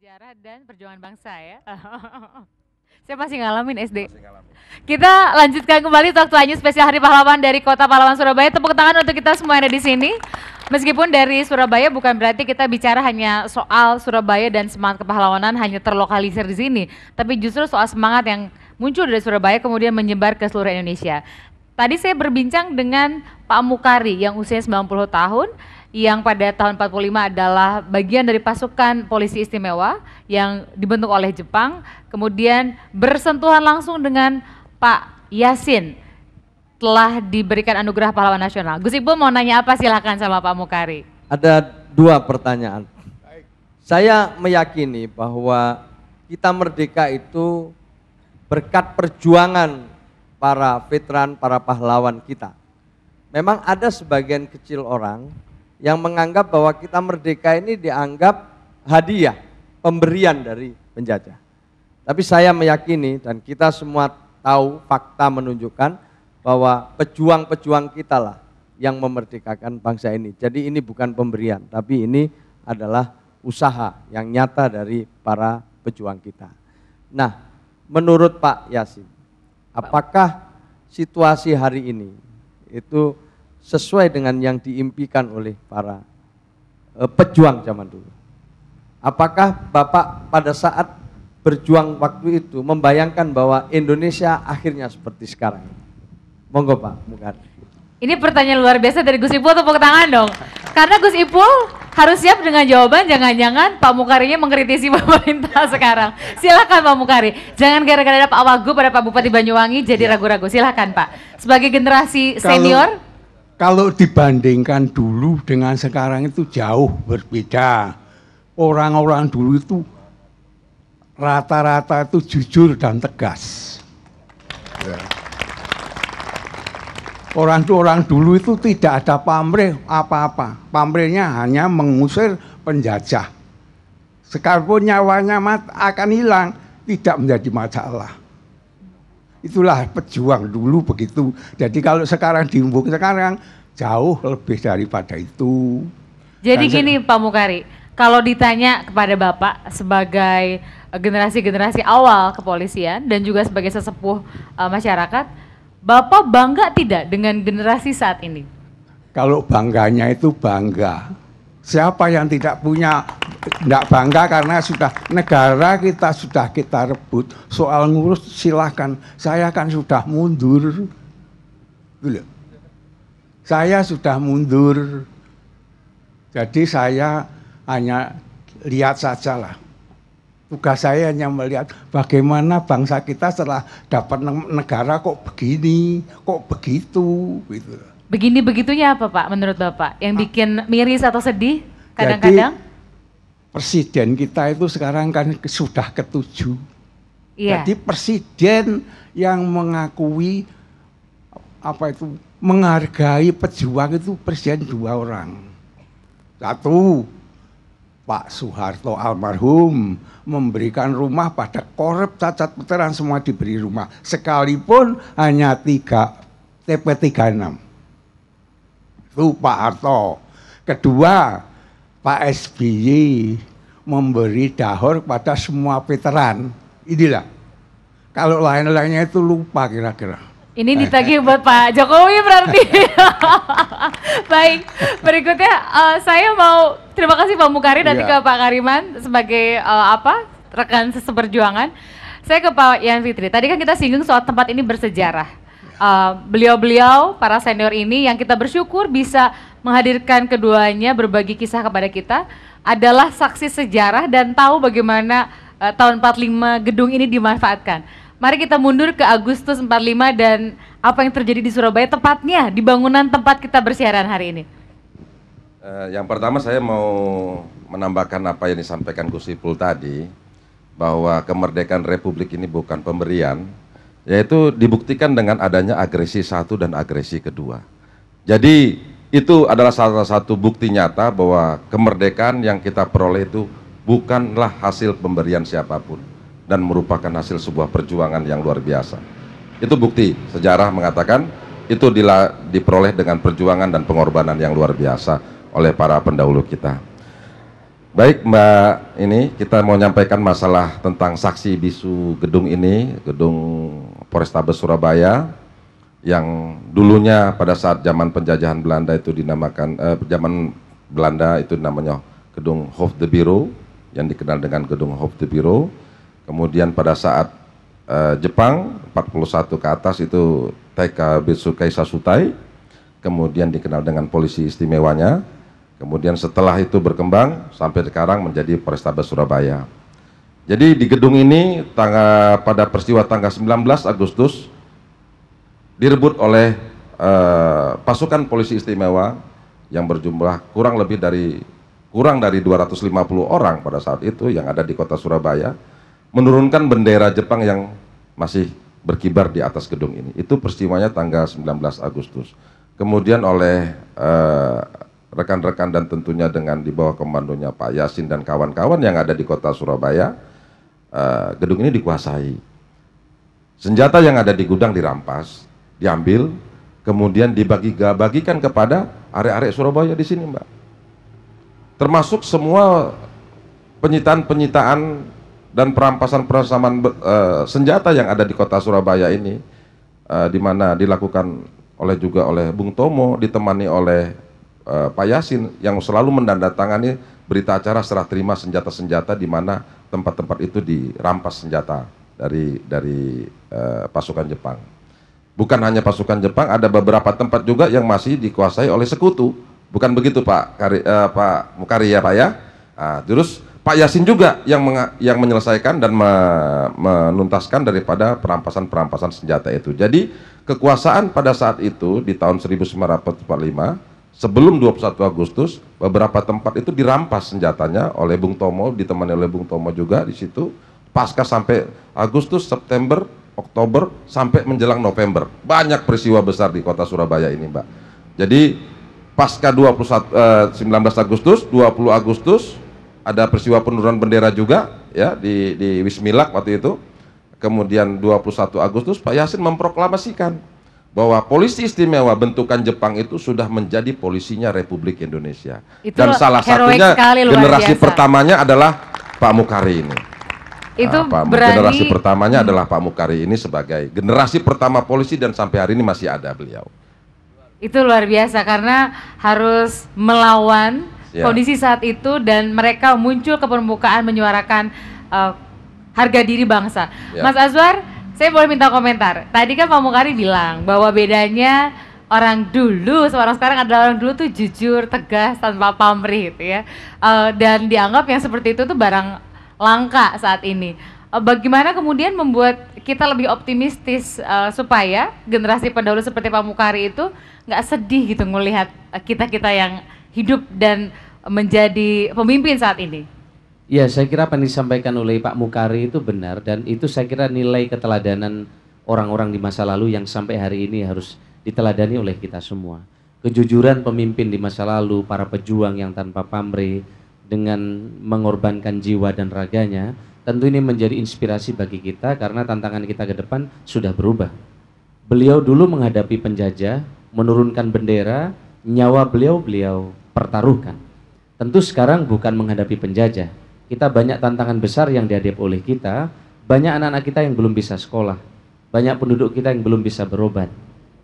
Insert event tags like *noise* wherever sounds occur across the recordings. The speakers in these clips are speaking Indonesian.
sejarah dan perjuangan bangsa ya. *laughs* Saya masih ngalamin SD. Masih ngalamin. Kita lanjutkan kembali talk to spesial Hari Pahlawan dari Kota Pahlawan Surabaya. Tepuk tangan untuk kita semua yang ada di sini. Meskipun dari Surabaya bukan berarti kita bicara hanya soal Surabaya dan semangat kepahlawanan hanya terlokalisir di sini, tapi justru soal semangat yang muncul dari Surabaya kemudian menyebar ke seluruh Indonesia. Tadi saya berbincang dengan Pak Mukari yang usianya 90 tahun yang pada tahun 45 adalah bagian dari pasukan polisi istimewa yang dibentuk oleh Jepang, kemudian bersentuhan langsung dengan Pak Yasin telah diberikan anugerah pahlawan nasional. Gus Ibu mau nanya apa silahkan sama Pak Mukari. Ada dua pertanyaan. Saya meyakini bahwa kita merdeka itu berkat perjuangan para veteran, para pahlawan kita. Memang ada sebagian kecil orang yang menganggap bahwa kita merdeka ini dianggap hadiah, pemberian dari penjajah. Tapi saya meyakini dan kita semua tahu fakta menunjukkan bahwa pejuang-pejuang kita lah yang memerdekakan bangsa ini. Jadi ini bukan pemberian, tapi ini adalah usaha yang nyata dari para pejuang kita. Nah, menurut Pak Yasin, apakah situasi hari ini itu sesuai dengan yang diimpikan oleh para e, pejuang zaman dulu. Apakah Bapak pada saat berjuang waktu itu membayangkan bahwa Indonesia akhirnya seperti sekarang? Monggo Pak, bukan. Ini pertanyaan luar biasa dari Gus Ipul tepuk tangan dong. Karena Gus Ipul harus siap dengan jawaban jangan-jangan Pak Mukarinya mengkritisi pemerintah sekarang. Silakan Pak Mukari. Jangan gara-gara ada Pak Wagub pada Pak Bupati Banyuwangi jadi iya. ragu-ragu. Silakan Pak. Sebagai generasi senior kalau dibandingkan dulu dengan sekarang itu jauh berbeda. Orang-orang dulu itu rata-rata itu jujur dan tegas. Ya. Orang orang dulu itu tidak ada pamrih apa-apa. Pamrihnya hanya mengusir penjajah. Sekalipun nyawanya mat akan hilang, tidak menjadi masalah. Itulah pejuang dulu begitu. Jadi kalau sekarang diimbuk sekarang jauh lebih daripada itu. Jadi Dan gini Pak Mukari, kalau ditanya kepada Bapak sebagai eh, generasi-generasi awal kepolisian dan juga sebagai sesepuh uh, masyarakat, Bapak bangga tidak dengan generasi saat ini? Kalau bangganya itu bangga. Siapa yang tidak punya tidak bangga karena sudah negara kita sudah kita rebut soal ngurus silahkan saya kan sudah mundur Bila? Gitu saya sudah mundur jadi saya hanya lihat saja lah tugas saya hanya melihat bagaimana bangsa kita setelah dapat negara kok begini kok begitu gitu begini begitunya apa pak menurut bapak yang bikin miris atau sedih kadang-kadang presiden kita itu sekarang kan sudah ketujuh. Yeah. Jadi presiden yang mengakui apa itu menghargai pejuang itu presiden dua orang. Satu Pak Soeharto almarhum memberikan rumah pada korup cacat peteran semua diberi rumah sekalipun hanya tiga TP 36 itu Pak Harto kedua Pak SBY memberi dahor kepada semua veteran. Inilah. Kalau lain-lainnya itu lupa kira-kira. Ini nah. ditagih buat Pak Jokowi berarti. *laughs* Baik, berikutnya uh, saya mau terima kasih Pak Mukari dan iya. juga ke Pak Kariman sebagai uh, apa rekan seperjuangan. Saya ke Pak Yan Fitri. Tadi kan kita singgung soal tempat ini bersejarah. Eh, beliau-beliau uh, para senior ini yang kita bersyukur bisa menghadirkan keduanya berbagi kisah kepada kita adalah saksi sejarah dan tahu bagaimana uh, tahun 45 gedung ini dimanfaatkan. Mari kita mundur ke Agustus 45 dan apa yang terjadi di Surabaya tepatnya di bangunan tempat kita bersiaran hari ini. Uh, yang pertama saya mau menambahkan apa yang disampaikan Gus Ipul tadi bahwa kemerdekaan Republik ini bukan pemberian, yaitu dibuktikan dengan adanya agresi satu dan agresi kedua. Jadi itu adalah salah satu bukti nyata bahwa kemerdekaan yang kita peroleh itu bukanlah hasil pemberian siapapun dan merupakan hasil sebuah perjuangan yang luar biasa. Itu bukti sejarah mengatakan itu diperoleh dengan perjuangan dan pengorbanan yang luar biasa oleh para pendahulu kita. Baik Mbak, ini kita mau nyampaikan masalah tentang saksi bisu gedung ini, gedung Polrestabes Surabaya yang dulunya pada saat zaman penjajahan Belanda itu dinamakan eh, zaman Belanda itu namanya gedung Hof de Biro yang dikenal dengan gedung Hof de Biro. Kemudian pada saat eh, Jepang 41 ke atas itu TK Kaisa Sasutai kemudian dikenal dengan polisi istimewanya. Kemudian setelah itu berkembang sampai sekarang menjadi Polrestabes Surabaya. Jadi di gedung ini tangga, pada peristiwa tanggal 19 Agustus direbut oleh eh, pasukan polisi istimewa yang berjumlah kurang lebih dari kurang dari 250 orang pada saat itu yang ada di kota Surabaya menurunkan bendera Jepang yang masih berkibar di atas gedung ini. Itu peristiwanya tanggal 19 Agustus. Kemudian oleh rekan eh, rekan-rekan dan tentunya dengan di bawah komandonya Pak Yasin dan kawan-kawan yang ada di kota Surabaya Eh, gedung ini dikuasai. Senjata yang ada di gudang dirampas, diambil, kemudian dibagi-bagikan kepada arek-arek Surabaya di sini, Mbak. Termasuk semua penyitaan-penyitaan dan perampasan-perampasan uh, senjata yang ada di kota Surabaya ini uh, di mana dilakukan oleh juga oleh Bung Tomo ditemani oleh uh, Pak Yasin yang selalu mendandatangani berita acara serah terima senjata-senjata di mana tempat-tempat itu dirampas senjata dari dari uh, pasukan Jepang. Bukan hanya pasukan Jepang, ada beberapa tempat juga yang masih dikuasai oleh sekutu. Bukan begitu Pak Kari, uh, Pak Mukari ya Pak ya. Nah, terus Pak Yasin juga yang yang menyelesaikan dan me menuntaskan daripada perampasan-perampasan senjata itu. Jadi kekuasaan pada saat itu di tahun 1945 sebelum 21 Agustus beberapa tempat itu dirampas senjatanya oleh Bung Tomo ditemani oleh Bung Tomo juga di situ pasca sampai Agustus, September, Oktober sampai menjelang November. Banyak peristiwa besar di kota Surabaya ini, Mbak. Jadi pasca 21 eh, 19 Agustus, 20 Agustus ada peristiwa penurunan bendera juga ya di di Wismilak waktu itu. Kemudian 21 Agustus Pak Yasin memproklamasikan bahwa polisi istimewa bentukan Jepang itu sudah menjadi polisinya Republik Indonesia. Itu Dan salah satunya generasi biasa. pertamanya adalah Pak Mukari ini. Itu nah, Pak, berani... generasi pertamanya adalah Pak Mukari ini sebagai generasi pertama polisi dan sampai hari ini masih ada beliau. Itu luar biasa karena harus melawan ya. kondisi saat itu dan mereka muncul ke permukaan menyuarakan uh, harga diri bangsa. Ya. Mas Azwar, saya boleh minta komentar. Tadi kan Pak Mukari bilang bahwa bedanya orang dulu seorang sekarang adalah orang dulu tuh jujur, tegas, tanpa pamrih gitu ya. Uh, dan dianggap yang seperti itu tuh barang langka saat ini. Uh, bagaimana kemudian membuat kita lebih optimistis uh, supaya generasi pendahulu seperti Pak Mukari itu nggak sedih gitu melihat kita kita yang hidup dan menjadi pemimpin saat ini? Ya, saya kira apa yang disampaikan oleh Pak Mukari itu benar dan itu saya kira nilai keteladanan orang-orang di masa lalu yang sampai hari ini harus diteladani oleh kita semua. Kejujuran pemimpin di masa lalu, para pejuang yang tanpa pamrih dengan mengorbankan jiwa dan raganya, tentu ini menjadi inspirasi bagi kita karena tantangan kita ke depan sudah berubah. Beliau dulu menghadapi penjajah, menurunkan bendera, nyawa beliau beliau pertaruhkan. Tentu sekarang bukan menghadapi penjajah, kita banyak tantangan besar yang dihadapi oleh kita, banyak anak-anak kita yang belum bisa sekolah, banyak penduduk kita yang belum bisa berobat.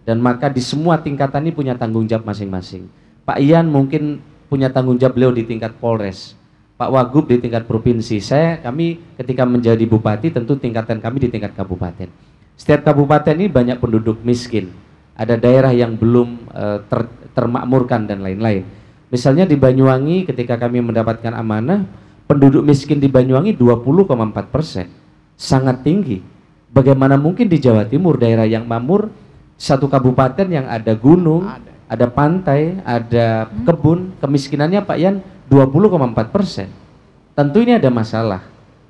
Dan maka di semua tingkatan ini punya tanggung jawab masing-masing. Pak Ian mungkin punya tanggung jawab beliau di tingkat Polres, Pak Wagub di tingkat provinsi. Saya kami ketika menjadi bupati tentu tingkatan kami di tingkat kabupaten. Setiap kabupaten ini banyak penduduk miskin. Ada daerah yang belum uh, ter, termakmurkan dan lain-lain. Misalnya di Banyuwangi ketika kami mendapatkan amanah penduduk miskin di Banyuwangi 20,4 persen sangat tinggi bagaimana mungkin di Jawa Timur daerah yang mamur satu kabupaten yang ada gunung ada, pantai ada hmm. kebun kemiskinannya Pak Yan 20,4 persen tentu ini ada masalah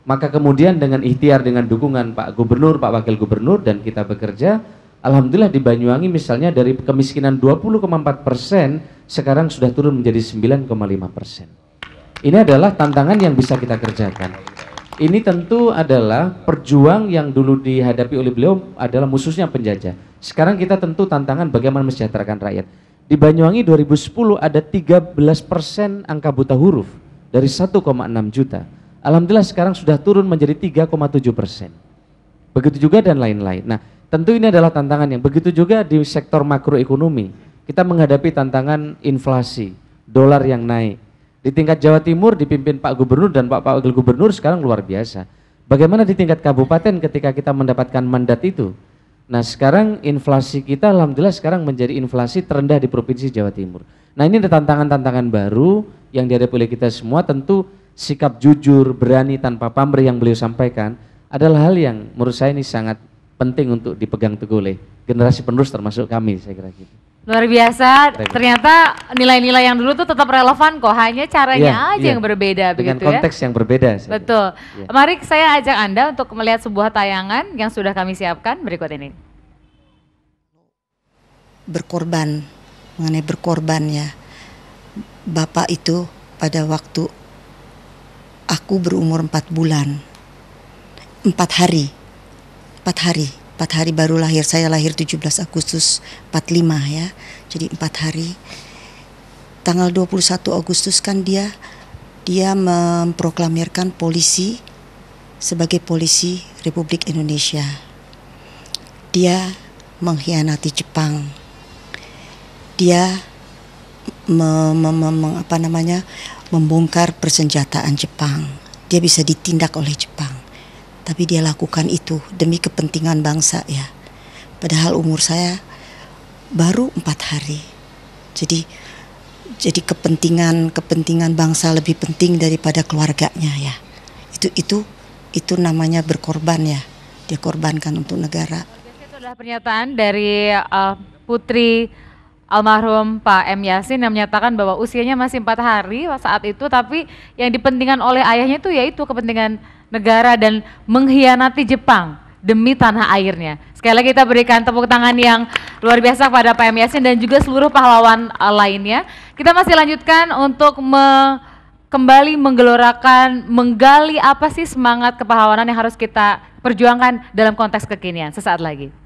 maka kemudian dengan ikhtiar dengan dukungan Pak Gubernur, Pak Wakil Gubernur dan kita bekerja Alhamdulillah di Banyuwangi misalnya dari kemiskinan 20,4 persen sekarang sudah turun menjadi 9,5 persen. Ini adalah tantangan yang bisa kita kerjakan. Ini tentu adalah perjuang yang dulu dihadapi oleh beliau adalah khususnya penjajah. Sekarang kita tentu tantangan bagaimana mesejahterakan rakyat. Di Banyuwangi 2010 ada 13 persen angka buta huruf dari 1,6 juta. Alhamdulillah sekarang sudah turun menjadi 3,7 persen. Begitu juga dan lain-lain. Nah tentu ini adalah tantangan yang begitu juga di sektor makroekonomi. Kita menghadapi tantangan inflasi, dolar yang naik, di tingkat Jawa Timur dipimpin Pak Gubernur dan Pak Wakil Gubernur sekarang luar biasa. Bagaimana di tingkat kabupaten ketika kita mendapatkan mandat itu? Nah sekarang inflasi kita alhamdulillah sekarang menjadi inflasi terendah di Provinsi Jawa Timur. Nah ini ada tantangan-tantangan baru yang dihadapi oleh kita semua tentu sikap jujur, berani tanpa pamrih yang beliau sampaikan adalah hal yang menurut saya ini sangat penting untuk dipegang teguh oleh generasi penerus termasuk kami saya kira gitu. Luar biasa, ternyata nilai-nilai yang dulu tuh tetap relevan kok, hanya caranya yeah, aja yeah. yang berbeda Dengan begitu ya. Dengan konteks yang berbeda. Saya Betul. Yeah. Mari saya ajak Anda untuk melihat sebuah tayangan yang sudah kami siapkan berikut ini. Berkorban, mengenai berkorban ya. Bapak itu pada waktu aku berumur 4 bulan, 4 hari, 4 hari empat hari baru lahir. Saya lahir 17 Agustus 45 ya. Jadi empat hari. Tanggal 21 Agustus kan dia dia memproklamirkan polisi sebagai polisi Republik Indonesia. Dia mengkhianati Jepang. Dia me, me, me, apa namanya? membongkar persenjataan Jepang. Dia bisa ditindak oleh Jepang tapi dia lakukan itu demi kepentingan bangsa ya. Padahal umur saya baru empat hari. Jadi jadi kepentingan kepentingan bangsa lebih penting daripada keluarganya ya. Itu itu itu namanya berkorban ya. Dia korbankan untuk negara. Itu adalah pernyataan dari uh, Putri almarhum Pak M Yasin yang menyatakan bahwa usianya masih empat hari saat itu, tapi yang dipentingkan oleh ayahnya itu yaitu kepentingan negara dan mengkhianati Jepang demi tanah airnya. Sekali lagi kita berikan tepuk tangan yang luar biasa kepada Pak M. Yasin dan juga seluruh pahlawan eh, lainnya. Kita masih lanjutkan untuk me kembali menggelorakan, menggali apa sih semangat kepahlawanan yang harus kita perjuangkan dalam konteks kekinian. Sesaat lagi.